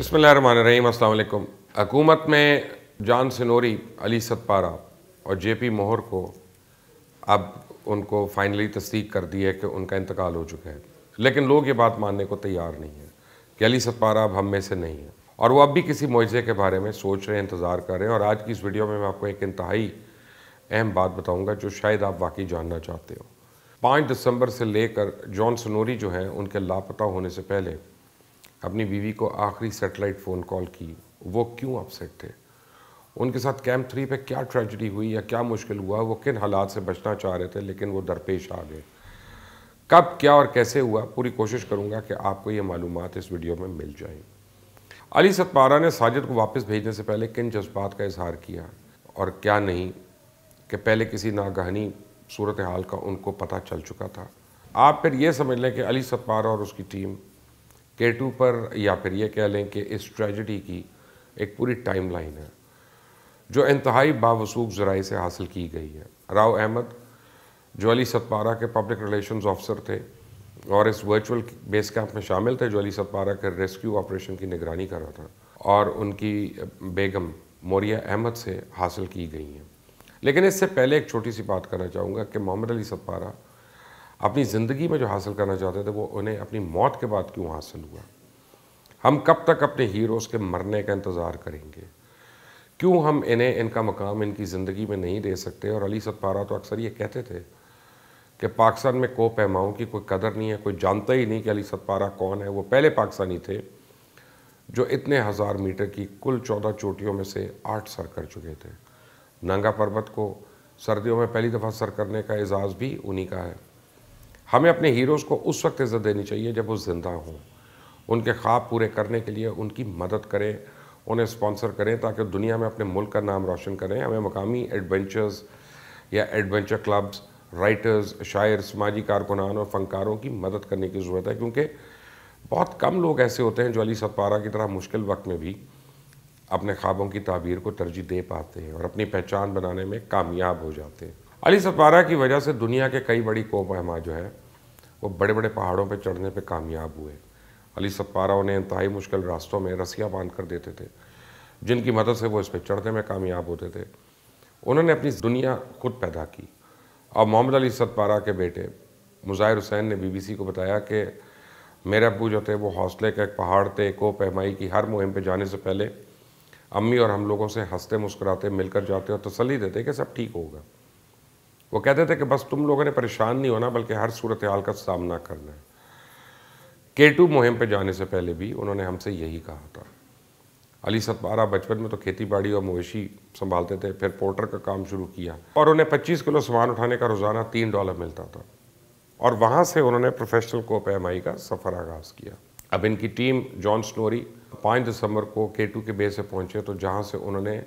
रही अल्लाम हकूमत में जान सिनोरी अली सतपारा और जे पी मोहर को अब उनको फाइनली तस्दीक कर दी है कि उनका इंतकाल हो चुका है लेकिन लोग ये बात मानने को तैयार नहीं है कि अली सतपारा अब हम में से नहीं है और वह अब भी किसी मुआवजे के बारे में सोच रहे हैं इंतज़ार कर रहे हैं और आज की इस वीडियो में मैं आपको एक इंतहाई अहम बात बताऊँगा जो शायद आप वाकई जानना चाहते हो पाँच दिसंबर से लेकर जॉन सनोरी जो हैं उनके लापता होने से पहले अपनी बीवी को आखिरी सेटेलाइट फ़ोन कॉल की वो क्यों अपसेट थे उनके साथ कैंप थ्री पे क्या ट्रेजडी हुई या क्या मुश्किल हुआ वो किन हालात से बचना चाह रहे थे लेकिन वो दरपेश आ गए कब क्या और कैसे हुआ पूरी कोशिश करूँगा कि आपको ये मालूम इस वीडियो में मिल जाए अली सतपारा ने साजिद को वापस भेजने से पहले किन जज्बात का इजहार किया और क्या नहीं कि पहले किसी नागहनी सूरत हाल का उनको पता चल चुका था आप फिर ये समझ लें कि अली सतपारा और उसकी टीम के टू पर या फिर ये कह लें कि इस ट्रेजडी की एक पूरी टाइम लाइन है जो इंतहाई बावसूख ज़राए से हासिल की गई है राव अहमद जो अली सतपारा के पब्लिक रिलेशन ऑफिसर थे और इस वर्चुअल बेस कैंप में शामिल थे जो अली सतपारा के रेस्क्यू ऑपरेशन की निगरानी कर रहा था और उनकी बेगम मोरिया अहमद से हासिल की गई हैं लेकिन इससे पहले एक छोटी सी बात करना चाहूँगा कि मोहम्मद अली सतपारा अपनी ज़िंदगी में जो हासिल करना चाहते थे वो उन्हें अपनी मौत के बाद क्यों हासिल हुआ हम कब तक अपने हीरोज़ के मरने का इंतज़ार करेंगे क्यों हम इन्हें इनका मकाम इनकी ज़िंदगी में नहीं दे सकते और अली सतपारा तो अक्सर ये कहते थे कि पाकिस्तान में को पैमाओं की कोई कदर नहीं है कोई जानता ही नहीं कि अली सतपारा कौन है वो पहले पाकिस्तानी थे जो इतने हज़ार मीटर की कुल चौदह चोटियों में से आठ सर कर चुके थे नंगा पर्वत को सर्दियों में पहली दफ़ा सर करने का एजाज़ भी उन्हीं का है हमें अपने हीरोज़ को उस वक्त इज़्ज़त देनी चाहिए जब वो ज़िंदा हों उनके ख्वाब पूरे करने के लिए उनकी मदद करें उन्हें स्पॉन्सर करें ताकि दुनिया में अपने मुल्क का नाम रोशन करें हमें मकामी एडवेंचर्स या एडवेंचर क्लब्स राइटर्स शायर समाजी कारकुनान और फ़नकारों की मदद करने की ज़रूरत है क्योंकि बहुत कम लोग ऐसे होते हैं जो अली सतपारा की तरह मुश्किल वक्त में भी अपने ख्वाबों की ताबीर को तरजीह दे पाते हैं और अपनी पहचान बनाने में कामयाब हो जाते हैं अली सतपारा की वजह से दुनिया के कई बड़ी कोप जो है वो बड़े बड़े पहाड़ों पर चढ़ने पर कामयाब हुए अली सत्पारा उन्हें इंतहाई मुश्किल रास्तों में रस्सियाँ बांध कर देते थे जिनकी मदद से वो इस पर चढ़ने में कामयाब होते थे उन्होंने अपनी दुनिया खुद पैदा की और मोहम्मद अली सतपारा के बेटे मुजाहिर हुसैन ने बीबीसी को बताया कि मेरे अबू जो थे वो हौसले का एक पहाड़ थे को पैमाई की हर मुहिम पे जाने से पहले अम्मी और हम लोगों से हंसते मुस्कुराते मिलकर जाते और तसली देते कि सब ठीक होगा वो कहते थे कि बस तुम लोगों ने परेशान नहीं होना बल्कि हर सूरत हाल का सामना करना है के टू मुहिम पर जाने से पहले भी उन्होंने हमसे यही कहा था अली सतपारा बचपन में तो खेती बाड़ी और मवेशी संभालते थे फिर पोर्टर का काम शुरू किया और उन्हें 25 किलो सामान उठाने का रोज़ाना तीन डॉलर मिलता था और वहाँ से उन्होंने प्रोफेशनल कोप एम का सफ़र आगाज़ किया अब इनकी टीम जॉन स्नोरी पाँच दिसंबर को के टू के बे से पहुँचे तो जहाँ से उन्होंने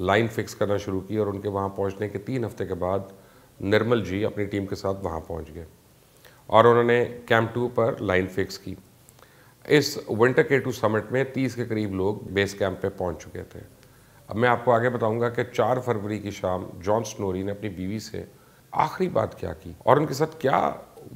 लाइन फिक्स करना शुरू की और उनके वहाँ पहुँचने के तीन हफ्ते के बाद निर्मल जी अपनी टीम के साथ वहाँ पहुँच गए और उन्होंने कैंप टू पर लाइन फिक्स की इस विंटर के टू समिट में तीस के करीब लोग बेस कैंप पे पहुँच चुके थे अब मैं आपको आगे बताऊंगा कि चार फरवरी की शाम जॉन स्नोरी ने अपनी बीवी से आखिरी बात क्या की और उनके साथ क्या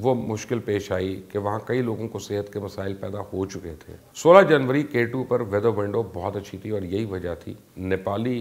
वो मुश्किल पेश आई कि वहाँ कई लोगों को सेहत के मसाइल पैदा हो चुके थे 16 जनवरी के टू पर वेदर विंडो बहुत अच्छी थी और यही वजह थी नेपाली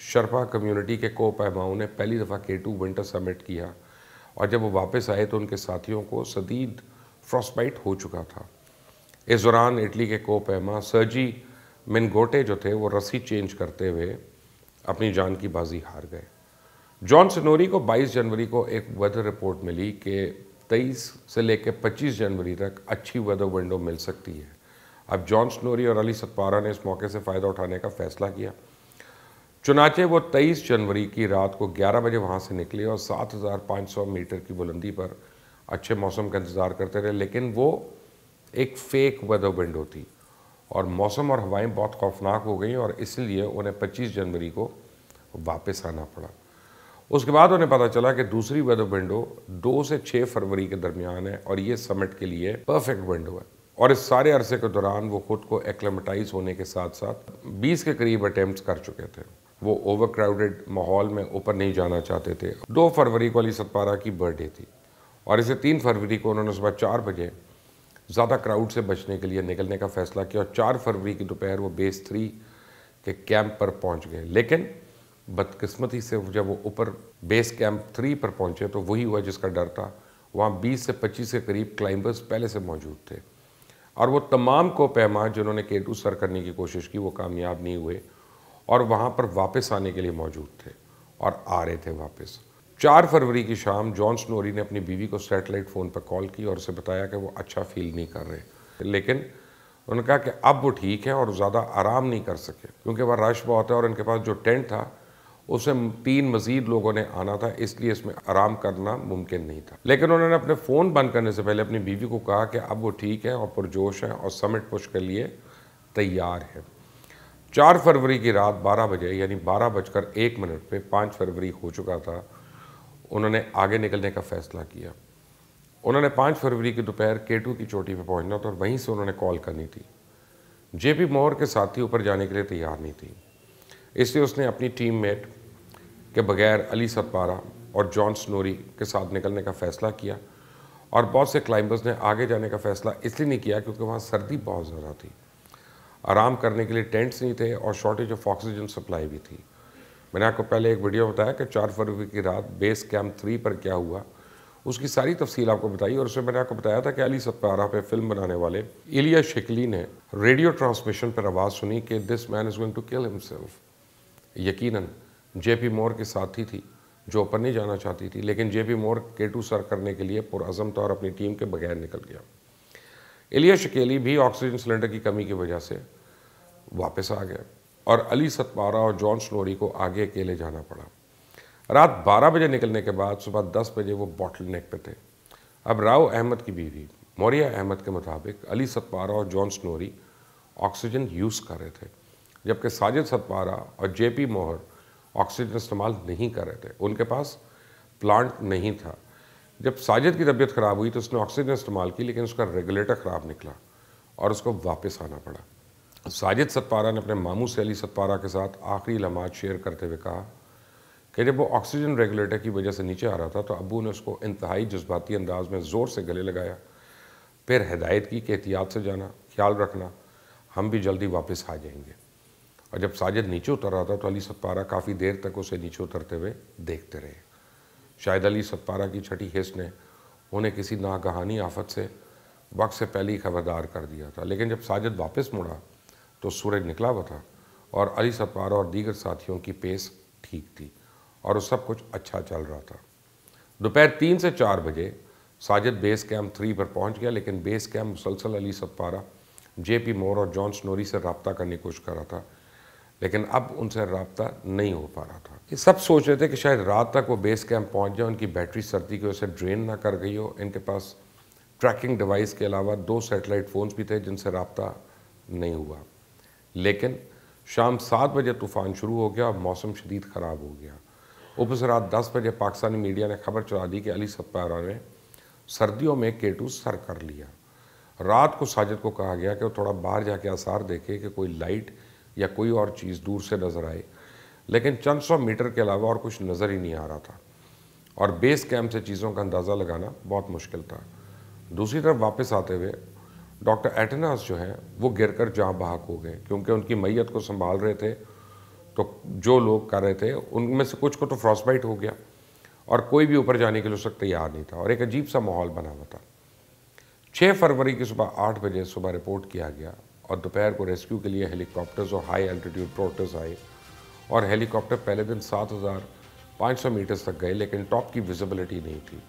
शर्पा कम्युनिटी के को पैमाओं ने पहली दफ़ा के टू विंटर समिट किया और जब वो वापस आए तो उनके साथियों को शदीद फ्रॉस्पाइट हो चुका था इस दौरान इटली के को पैमा सर्जी मिनगोटे जो थे वो रस्सी चेंज करते हुए अपनी जान की बाजी हार गए जॉन सनोरी को 22 जनवरी को एक वेदर रिपोर्ट मिली कि 23 से लेकर 25 जनवरी तक अच्छी वेदर विंडो मिल सकती है अब जॉन सिनोरी और अली सतपारा ने इस मौके से फ़ायदा उठाने का फैसला किया चुनाचे वो 23 जनवरी की रात को 11 बजे वहाँ से निकले और 7,500 मीटर की बुलंदी पर अच्छे मौसम का इंतज़ार करते रहे लेकिन वो एक फेक वेदर विंडो थी और मौसम और हवाएं बहुत खौफनाक हो गई और इसलिए उन्हें 25 जनवरी को वापस आना पड़ा उसके बाद उन्हें पता चला कि दूसरी वेदर विंडो दो से छः फरवरी के दरमियान है और ये समिट के लिए परफेक्ट विंडो है और इस सारे अरसे के दौरान वो खुद को एक्लेमेटाइज होने के साथ साथ 20 के करीब अटैम्प्ट कर चुके थे वो ओवरक्राउडेड माहौल में ऊपर नहीं जाना चाहते थे दो फरवरी को अली सतपारा की बर्थडे थी और इसे तीन फरवरी को उन्होंने सुबह चार बजे ज़्यादा क्राउड से बचने के लिए निकलने का फैसला किया और चार फरवरी की दोपहर वो बेस थ्री के कैंप पर पहुंच गए लेकिन बदकिस्मती से जब वो ऊपर बेस कैंप थ्री पर पहुंचे तो वही हुआ जिसका डर था वहाँ 20 से 25 के करीब क्लाइंबर्स पहले से मौजूद थे और वो तमाम को पैमा जिन्होंने केटू सर करने की कोशिश की वो कामयाब नहीं हुए और वहाँ पर वापस आने के लिए मौजूद थे और आ रहे थे वापस चार फरवरी की शाम जॉन स्नोरी ने अपनी बीवी को सैटेलाइट फ़ोन पर कॉल की और उसे बताया कि वो अच्छा फील नहीं कर रहे लेकिन उन्होंने कहा कि अब वो ठीक है और ज़्यादा आराम नहीं कर सके क्योंकि वह रश बहुत है और उनके पास जो टेंट था उसमें तीन मजीद लोगों ने आना था इसलिए इसमें आराम करना मुमकिन नहीं था लेकिन उन्होंने अपने फ़ोन बंद करने से पहले अपनी बीवी को कहा कि अब वो ठीक है और पुरजोश है और समिट पुश के लिए तैयार है चार फरवरी की रात बारह बजे यानी बारह बजकर एक मिनट पे पाँच फरवरी हो चुका था उन्होंने आगे निकलने का फैसला किया उन्होंने पाँच फरवरी की दोपहर केटू की चोटी पे पहुंचना था और वहीं से उन्होंने कॉल करनी थी जेपी मोहर के साथी ऊपर जाने के लिए तैयार नहीं थी इसलिए उसने अपनी टीम मेट के बगैर अली सतपारा और जॉन स्नोरी के साथ निकलने का फैसला किया और बहुत से क्लाइंबर्स ने आगे जाने का फैसला इसलिए नहीं किया क्योंकि वहाँ सर्दी बहुत ज़्यादा थी आराम करने के लिए टेंट्स नहीं थे और शॉर्टेज ऑफ ऑक्सीजन सप्लाई भी थी मैंने आपको पहले एक वीडियो बताया कि चार फरवरी की रात बेस कैंप थ्री पर क्या हुआ उसकी सारी तफसील आपको बताई और उसमें मैंने आपको बताया था कि अली सत्पारा पे फिल्म बनाने वाले इलिया शिकली ने रेडियो ट्रांसमिशन पर आवाज़ सुनी कि this man is going to kill himself J P Mohr के साथी थी जो ऊपर नहीं जाना चाहती थी लेकिन जे पी मोर के टू सर करने के लिए पुरज़म तौर अपनी टीम के बगैर निकल गया इलिया शिकेली भी ऑक्सीजन सिलेंडर की कमी की वजह से वापस आ गए और अली सतपारा और जॉन स्नोरी को आगे अकेले जाना पड़ा रात 12 बजे निकलने के बाद सुबह 10 बजे वो बॉटल नेक पे थे अब राव अहमद की बीवी मौर्या अहमद के मुताबिक अली सतपारा और जॉन स्नोरी ऑक्सीजन यूज़ कर रहे थे जबकि साजिद सतपारा और जे पी मोहर ऑक्सीजन इस्तेमाल नहीं कर रहे थे उनके पास प्लांट नहीं था जब साजिद की तबीयत ख़राब हुई तो उसने ऑक्सीजन इस्तेमाल की लेकिन उसका रेगुलेटर ख़राब निकला और उसको वापस आना पड़ा साजिद सत्पारा ने अपने मामू से अली सत्पारा के साथ आखिरी लम्हा शेयर करते हुए कहा कि जब वो ऑक्सीजन रेगुलेटर की वजह से नीचे आ रहा था तो अबू ने उसको इंतहाई जज्बाती अंदाज में ज़ोर से गले लगाया फिर हदायत की कि एहतियात से जाना ख्याल रखना हम भी जल्दी वापस आ जाएंगे और जब साजिद नीचे उतर रहा था तो अली सत्पारा काफ़ी देर तक उसे नीचे उतरते हुए देखते रहे शायद अली सत्पारा की छठी हिस्स ने उन्हें किसी नागहानी आफत से वक्त से पहले ही खबरदार कर दिया था लेकिन जब साजिद वापस मुड़ा तो सूरज निकला हुआ था और अली सतवार और दीगर साथियों की पेस ठीक थी और सब कुछ अच्छा चल रहा था दोपहर तीन से चार बजे साजिद बेस कैम्प थ्री पर पहुंच गया लेकिन बेस कैम्प मुसलसल Ali Sadpara J P Mohr और जॉन स्नोरी से रबता करने की कोशिश कर रहा था लेकिन अब उनसे रबता नहीं हो पा रहा था ये सब सोच रहे थे कि शायद रात तक वो बेस कैम्प पहुंच जाए उनकी बैटरी सर्दी की वजह से ड्रेन ना कर गई हो इनके पास ट्रैकिंग डिवाइस के अलावा दो सेटेलाइट फ़ोन्स भी थे जिनसे रबता नहीं हुआ लेकिन शाम सात बजे तूफ़ान शुरू हो गया और मौसम शदीद ख़राब हो गया ऊपर से रात दस बजे पाकिस्तानी मीडिया ने खबर चला दी कि अली सत्पारा ने सर्दियों में केटू सर कर लिया रात को साजिद को कहा गया कि वो थोड़ा बाहर जाके आसार देखे कि कोई लाइट या कोई और चीज़ दूर से नज़र आए लेकिन चंद सौ मीटर के अलावा और कुछ नज़र ही नहीं आ रहा था और बेस कैम्प से चीज़ों का अंदाज़ा लगाना बहुत मुश्किल था दूसरी तरफ वापस आते हुए डॉक्टर एटनास जो हैं वो गिरकर जहाँ बहाक हो गए क्योंकि उनकी मैयत को संभाल रहे थे तो जो लोग कर रहे थे उनमें से कुछ को तो फ्रॉसबाइट हो गया और कोई भी ऊपर जाने के लिए उसका तैयार नहीं था और एक अजीब सा माहौल बना हुआ था छः फरवरी की सुबह आठ बजे सुबह रिपोर्ट किया गया और दोपहर को रेस्क्यू के लिए हेलीकॉप्टर्स और हाई एल्टीट्यूड प्रोटर्स आए और हेलीकॉप्टर पहले दिन सात हज़ार पाँच सौ मीटर्स तक गए लेकिन टॉप की विजिबिलिटी नहीं थी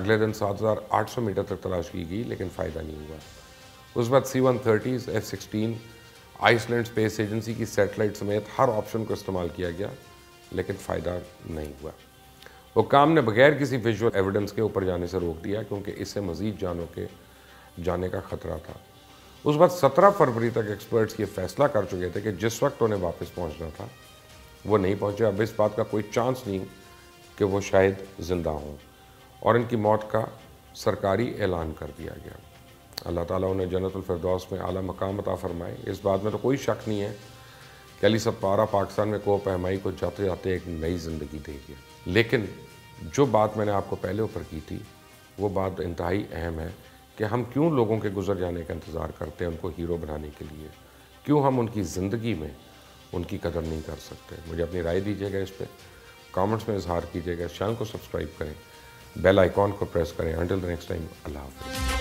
अगले दिन सात हज़ार आठ सौ मीटर तक तलाश की गई लेकिन फ़ायदा नहीं हुआ उस बाद C one thirties F sixteen Iceland space agency की सेटेलाइट समेत हर ऑप्शन को इस्तेमाल किया गया लेकिन फ़ायदा नहीं हुआ वो काम ने बगैर किसी विजुअल एविडेंस के ऊपर जाने से रोक दिया क्योंकि इससे मज़ीद जानों के जाने का ख़तरा था उस बाद सत्रह फरवरी तक एक्सपर्ट्स ये फैसला कर चुके थे कि जिस वक्त उन्हें वापस पहुंचना था वो नहीं पहुंचे अब इस बात का कोई चांस नहीं कि वो शायद ज़िंदा हों और इनकी मौत का सरकारी ऐलान कर दिया गया अल्लाह ताला उन्हें जन्नतफरदौस में आला मकाम अता फ़रमाए इस बात में तो कोई शक नहीं है कि अली सब पारा पाकिस्तान में कोह पैमाई को जाते जाते एक नई ज़िंदगी देगी लेकिन जो बात मैंने आपको पहले ऊपर की थी वो बात इंतहाई अहम है कि हम क्यों लोगों के गुजर जाने का इंतज़ार करते हैं उनको हीरो बनाने के लिए क्यों हम उनकी ज़िंदगी में उनकी कदर नहीं कर सकते मुझे अपनी राय दीजिएगा इस पर कॉमेंट्स में इजहार कीजिएगा चैनल को सब्सक्राइब करें बेल आइकॉन को प्रेस करें अंटिल द नेक्स्ट टाइम अल्लाह हाफिज़